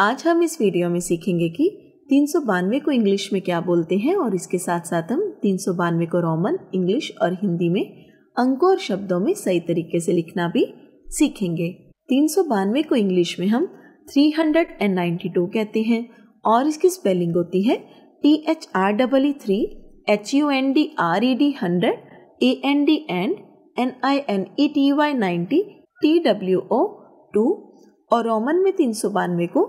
आज हम इस वीडियो में सीखेंगे कि तीन सौ बानवे को इंग्लिश में क्या बोलते हैं और इसके साथ साथ हम तीन सौ बानवे को रोमन इंग्लिश और हिंदी में अंकों और शब्दों में सही तरीके से लिखना भी सीखेंगे तीन सौ बानवे को इंग्लिश में हम three hundred and ninety two कहते हैं और इसकी स्पेलिंग होती है T H R double E three H U N D R E D hundred A N D and N I N E T Y ninety T W O two और Roman में तीन सौ बानवे को